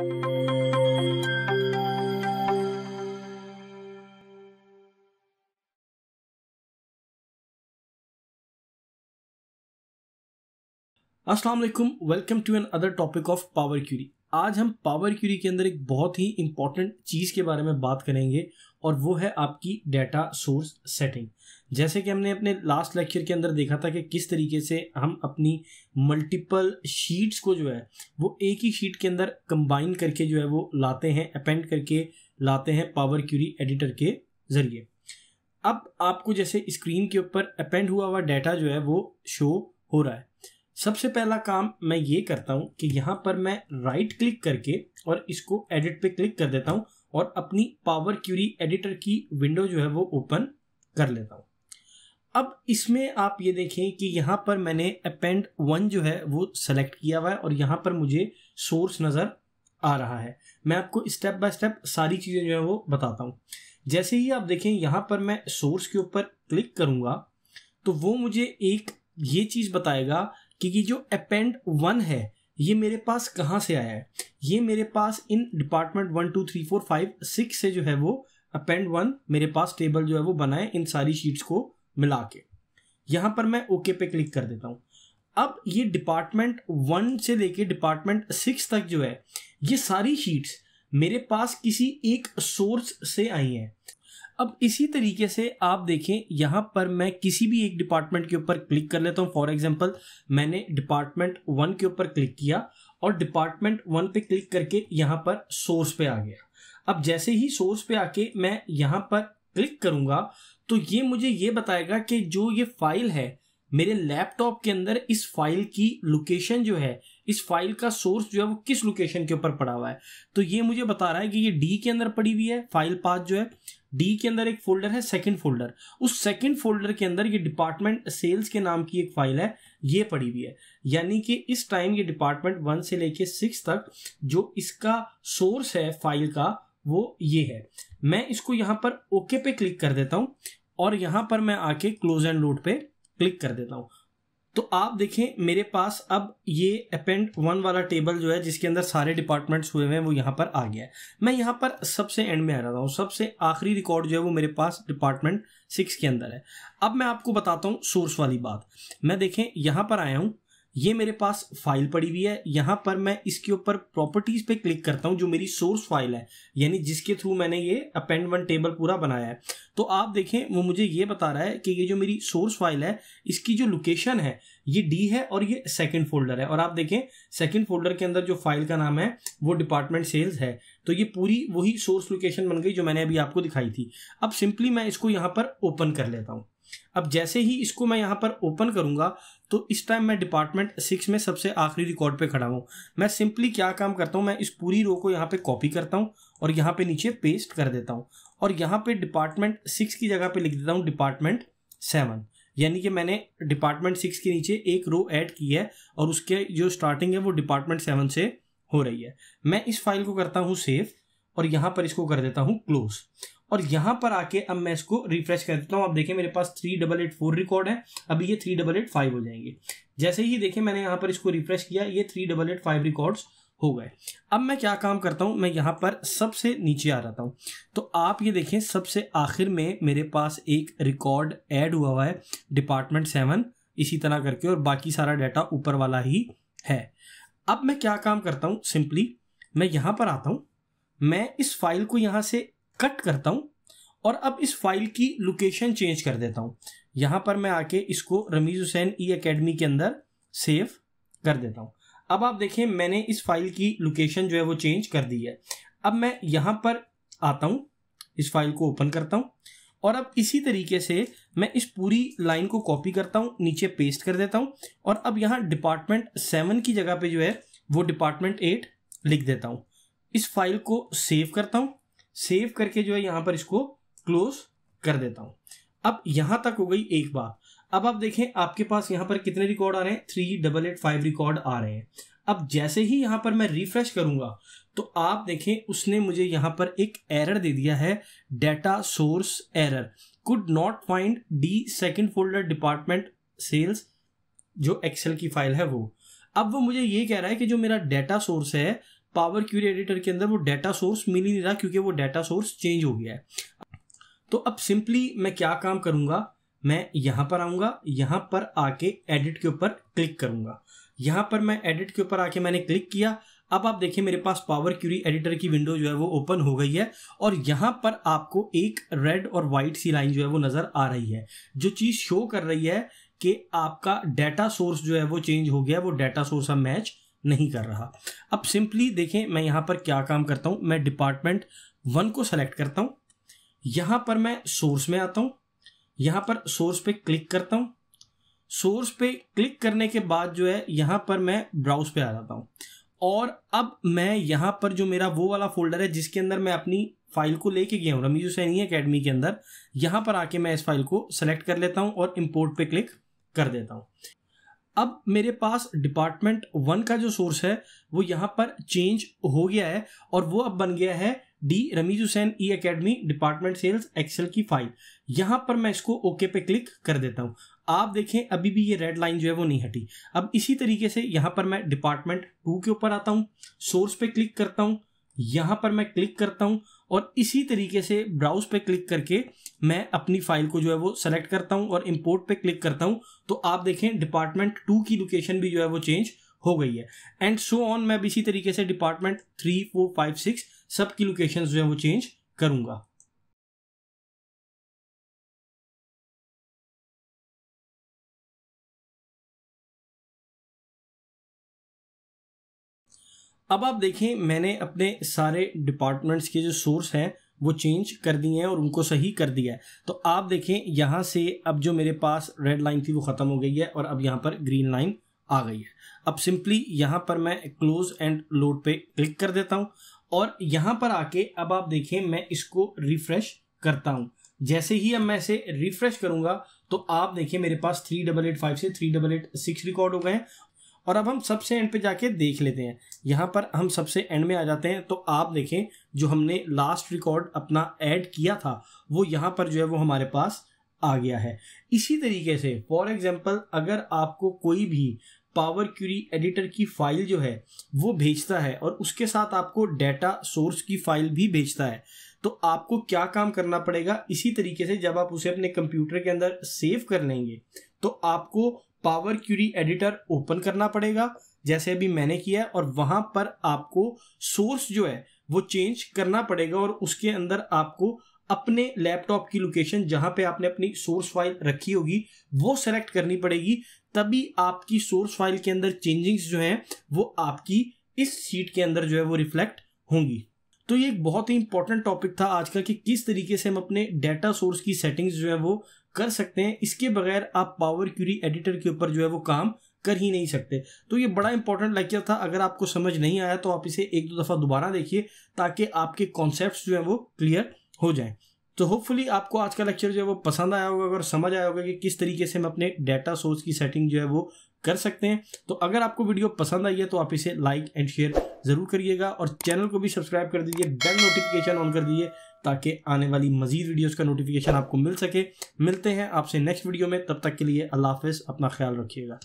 Assalamualaikum. alaikum, welcome to another topic of Power Query. आज हम power Curie के अंदर एक बहुत ही इंपॉर्टेंट चीज़ के बारे में बात करेंगे और वो है आपकी डेटा सोर्स सेटिंग जैसे कि हमने अपने लास्ट लेक्चर के अंदर देखा था कि किस तरीके से हम अपनी मल्टीपल शीट्स को जो है वो एक ही शीट के अंदर कंबाइन करके जो है वो लाते हैं अपेंड करके लाते हैं पावर क्यूरी एडिटर के ज़रिए अब आपको जैसे स्क्रीन के ऊपर अपेंड हुआ हुआ डेटा जो है वो शो हो रहा है सबसे पहला काम मैं ये करता हूँ कि यहाँ पर मैं राइट क्लिक करके और इसको एडिट पे क्लिक कर देता हूँ और अपनी पावर क्यूरी एडिटर की विंडो जो है वो ओपन कर लेता हूँ अब इसमें आप ये देखें कि यहाँ पर मैंने अपेंड वन जो है वो सेलेक्ट किया हुआ है और यहाँ पर मुझे सोर्स नज़र आ रहा है मैं आपको स्टेप बाय स्टेप सारी चीज़ें जो है वो बताता हूँ जैसे ही आप देखें यहाँ पर मैं सोर्स के ऊपर क्लिक करूँगा तो वो मुझे एक ये चीज़ बताएगा क्योंकि जो अपेंड वन है ये मेरे पास कहाँ से आया है ये मेरे पास इन department one two three four five six से जो है वो अपेंड वन मेरे पास टेबल जो है वो बनाए इन सारी शीट्स को मिला के यहाँ पर मैं ओके पे क्लिक कर देता हूँ अब ये डिपार्टमेंट वन से लेके डिपार्टमेंट सिक्स तक जो है ये सारी शीट्स मेरे पास किसी एक सोर्स से आई हैं अब इसी तरीके से आप देखें यहां पर मैं किसी भी एक डिपार्टमेंट के ऊपर क्लिक कर लेता हूँ फॉर एग्जाम्पल मैंने डिपार्टमेंट वन के ऊपर क्लिक किया और डिपार्टमेंट वन पे क्लिक करके यहाँ पर सोर्स पे आ गया अब जैसे ही सोर्स पे आके मैं यहां पर क्लिक करूंगा तो ये मुझे ये बताएगा कि जो ये फाइल है मेरे लैपटॉप के अंदर इस फाइल की लोकेशन जो है इस फाइल का सोर्स जो है वो किस लोकेशन के ऊपर पड़ा हुआ है तो ये मुझे बता रहा है कि ये डी के अंदर पड़ी हुई है फाइल पाथ जो है डी के अंदर एक फोल्डर है सेकंड फोल्डर उस सेकंड फोल्डर के अंदर ये डिपार्टमेंट सेल्स के नाम की एक फाइल है ये पड़ी हुई है यानी कि इस टाइम ये डिपार्टमेंट वन से लेके सिक्स तक जो इसका सोर्स है फाइल का वो ये है मैं इसको यहाँ पर ओके पे क्लिक कर देता हूँ और यहाँ पर मैं आके क्लोज एंड लोड पे क्लिक कर देता हूँ तो आप देखें मेरे पास अब ये अपेंड वन वाला टेबल जो है जिसके अंदर सारे डिपार्टमेंट्स हुए हैं वो यहाँ पर आ गया है मैं यहाँ पर सबसे एंड में आ रहा हूँ सबसे आखिरी रिकॉर्ड जो है वो मेरे पास डिपार्टमेंट सिक्स के अंदर है अब मैं आपको बताता हूँ सोर्स वाली बात मैं देखें यहाँ पर आया हूँ ये मेरे पास फाइल पड़ी हुई है यहाँ पर मैं इसके ऊपर प्रॉपर्टीज पे क्लिक करता हूँ जो मेरी सोर्स फाइल है यानी जिसके थ्रू मैंने ये अपेंड वन टेबल पूरा बनाया है तो आप देखें वो मुझे ये बता रहा है कि ये जो मेरी सोर्स फाइल है इसकी जो लोकेशन है ये डी है और ये सेकंड फोल्डर है और आप देखें सेकेंड फोल्डर के अंदर जो फाइल का नाम है वो डिपार्टमेंट सेल्स है तो ये पूरी वही सोर्स लोकेशन बन गई जो मैंने अभी आपको दिखाई थी अब सिंपली मैं इसको यहाँ पर ओपन कर लेता हूँ अब जैसे ही इसको मैं यहाँ पर ओपन करूंगा तो इस टाइम मैं डिपार्टमेंट सिक्स में सबसे आखिरी रिकॉर्ड पे खड़ा हूँ मैं सिंपली क्या काम करता हूँ मैं इस पूरी रो को यहाँ पे कॉपी करता हूँ और यहाँ पे नीचे पेस्ट कर देता हूँ और यहाँ पे डिपार्टमेंट सिक्स की जगह पे लिख देता हूँ डिपार्टमेंट सेवन यानी कि मैंने डिपार्टमेंट सिक्स के नीचे एक रो ऐड की है और उसके जो स्टार्टिंग है वो डिपार्टमेंट सेवन से हो रही है मैं इस फाइल को करता हूँ सेव और यहाँ पर इसको कर देता हूँ क्लोज और यहाँ पर आके अब मैं इसको रिफ्रेश कर देता हूँ आप देखें मेरे पास three double eight four record है अभी ये थ्री डबल एट फाइव हो जाएंगे जैसे ही देखें मैंने यहाँ पर इसको रिफ्रेश किया ये three double eight five records हो गए अब मैं क्या काम करता हूँ मैं यहाँ पर सबसे नीचे आ जाता हूँ तो आप ये देखें सबसे आखिर में मेरे पास एक रिकॉर्ड एड हुआ हुआ है डिपार्टमेंट सेवन इसी तरह करके और बाकी सारा डाटा ऊपर वाला ही है अब मैं क्या काम करता हूँ सिंपली मैं यहाँ पर आता हूँ मैं इस फाइल को यहाँ से कट करता हूँ और अब इस फाइल की लोकेशन चेंज कर देता हूँ यहाँ पर मैं आके इसको Ramiz Hussain E e academy के अंदर सेव कर देता हूँ अब आप देखें मैंने इस फाइल की लोकेशन जो है वो चेंज कर दी है अब मैं यहाँ पर आता हूँ इस फाइल को ओपन करता हूँ और अब इसी तरीके से मैं इस पूरी लाइन को कॉपी करता हूँ नीचे पेस्ट कर देता हूँ और अब यहाँ डिपार्टमेंट सेवन की जगह पे जो है वो डिपार्टमेंट एट लिख देता हूँ इस फाइल को सेव करता हूँ सेव करके जो है यहाँ पर इसको क्लोज कर देता हूं अब यहां तक हो गई एक बात अब आप देखें आपके पास यहाँ पर कितने रिकॉर्ड आ रहे हैं three double eight five record आ रहे हैं अब जैसे ही यहां पर मैं रिफ्रेश करूंगा तो आप देखें उसने मुझे यहाँ पर एक एरर दे दिया है data source error could not find D second folder department sales जो एक्सेल की फाइल है वो अब वो मुझे ये कह रहा है कि जो मेरा डेटा सोर्स है पावर क्यूरी एडिटर के अंदर वो डाटा सोर्स मिल ही नहीं रहा क्योंकि वो डाटा सोर्स चेंज हो गया है तो अब सिंपली मैं क्या काम करूंगा मैं यहां पर आऊंगा यहां पर आके एडिट के ऊपर क्लिक करूंगा यहाँ पर मैं एडिट के ऊपर आके मैंने क्लिक किया अब आप देखिए मेरे पास पावर क्यूरी एडिटर की विंडो जो है वो ओपन हो गई है और यहाँ पर आपको एक रेड और व्हाइट सी लाइन जो है वो नज़र आ रही है जो चीज़ शो कर रही है कि आपका डाटा सोर्स जो है वो चेंज हो गया वो डाटा सोर्स अब मैच नहीं कर रहा अब सिंपली देखें मैं यहाँ पर क्या काम करता हूँ मैं डिपार्टमेंट वन को सेलेक्ट करता हूँ यहाँ पर मैं सोर्स में आता हूँ यहाँ पर सोर्स पे क्लिक करता हूँ सोर्स पे क्लिक करने के बाद जो है यहाँ पर मैं ब्राउज पे आ जाता हूँ और अब मैं यहाँ पर जो मेरा वो वाला फोल्डर है जिसके अंदर मैं अपनी फाइल को लेके गया हूँ रमीज हुसैनी अकेडमी के अंदर यहाँ पर आके मैं इस फाइल को सेलेक्ट कर लेता हूँ और इम्पोर्ट पे क्लिक कर देता हूँ अब मेरे पास डिपार्टमेंट वन का जो सोर्स है वो यहाँ पर चेंज हो गया है और वो अब बन गया है D Ramiz Hussain E academy department sales Excel की फाइल यहाँ पर मैं इसको ओके पे क्लिक कर देता हूँ आप देखें अभी भी ये रेड लाइन जो है वो नहीं हटी अब इसी तरीके से यहाँ पर मैं डिपार्टमेंट टू के ऊपर आता हूँ सोर्स पे क्लिक करता हूँ यहाँ पर मैं क्लिक करता हूँ और इसी तरीके से ब्राउज पे क्लिक करके मैं अपनी फाइल को जो है वो सेलेक्ट करता हूँ और इम्पोर्ट पे क्लिक करता हूँ तो आप देखें डिपार्टमेंट टू की लोकेशन भी जो है वो चेंज हो गई है एंड सो ऑन मैं इसी तरीके से department three four five six सब की लोकेशन जो है वो चेंज करूंगा अब आप देखें मैंने अपने सारे डिपार्टमेंट्स के जो सोर्स हैं वो चेंज कर दिए हैं और उनको सही कर दिया है तो आप देखें यहाँ से अब जो मेरे पास रेड लाइन थी वो ख़त्म हो गई है और अब यहाँ पर ग्रीन लाइन आ गई है अब सिंपली यहाँ पर मैं क्लोज एंड लोड पे क्लिक कर देता हूँ और यहाँ पर आके अब आप देखें मैं इसको रिफ्रेश करता हूँ जैसे ही अब मैं इसे रिफ्रेश करूंगा तो आप देखिए मेरे पास थ्री डबल एट फाइव से three double eight six record हो गए हैं और अब हम सबसे एंड पे जाके देख लेते हैं यहाँ पर हम सबसे एंड में आ जाते हैं तो आप देखें जो हमने लास्ट रिकॉर्ड अपना ऐड किया था वो यहाँ पर जो है वो हमारे पास आ गया है इसी तरीके से फॉर एग्जाम्पल अगर आपको कोई भी पावर क्यूरी एडिटर की फाइल जो है वो भेजता है और उसके साथ आपको डेटा सोर्स की फाइल भी भेजता है तो आपको क्या काम करना पड़ेगा इसी तरीके से जब आप उसे अपने कंप्यूटर के अंदर सेव कर लेंगे तो आपको पावर क्यूरी एडिटर ओपन करना पड़ेगा जैसे अभी मैंने किया और वहां पर आपको सोर्स जो है वो चेंज करना पड़ेगा और उसके अंदर आपको अपने लैपटॉप की लोकेशन जहां पे आपने अपनी सोर्स फाइल रखी होगी वो सेलेक्ट करनी पड़ेगी तभी आपकी सोर्स फाइल के अंदर चेंजिंग्स जो हैं वो आपकी इस सीट के अंदर जो है वो रिफ्लेक्ट होंगी तो ये एक बहुत ही इंपॉर्टेंट टॉपिक था आज का कि किस तरीके से हम अपने डेटा सोर्स की सेटिंग्स जो है वो कर सकते हैं इसके बगैर आप पावर क्यूरी एडिटर के ऊपर जो है वो काम कर ही नहीं सकते तो ये बड़ा इंपॉर्टेंट लेक्चर था अगर आपको समझ नहीं आया तो आप इसे एक दो दफ़ा दोबारा देखिए ताकि आपके कॉन्सेप्ट जो है वो क्लियर हो जाए तो होपफुली आपको आज का लेक्चर जो है वो पसंद आया होगा और समझ आया होगा कि किस तरीके से हम अपने डाटा सोर्स की सेटिंग जो है वो कर सकते हैं तो अगर आपको वीडियो पसंद आई है तो आप इसे लाइक एंड शेयर जरूर करिएगा और चैनल को भी सब्सक्राइब कर दीजिए बेल नोटिफिकेशन ऑन कर दीजिए ताकि आने वाली मजीद वीडियोस का नोटिफिकेशन आपको मिल सके मिलते हैं आपसे नेक्स्ट वीडियो में तब तक के लिए अल्लाह हाफ अपना ख्याल रखिएगा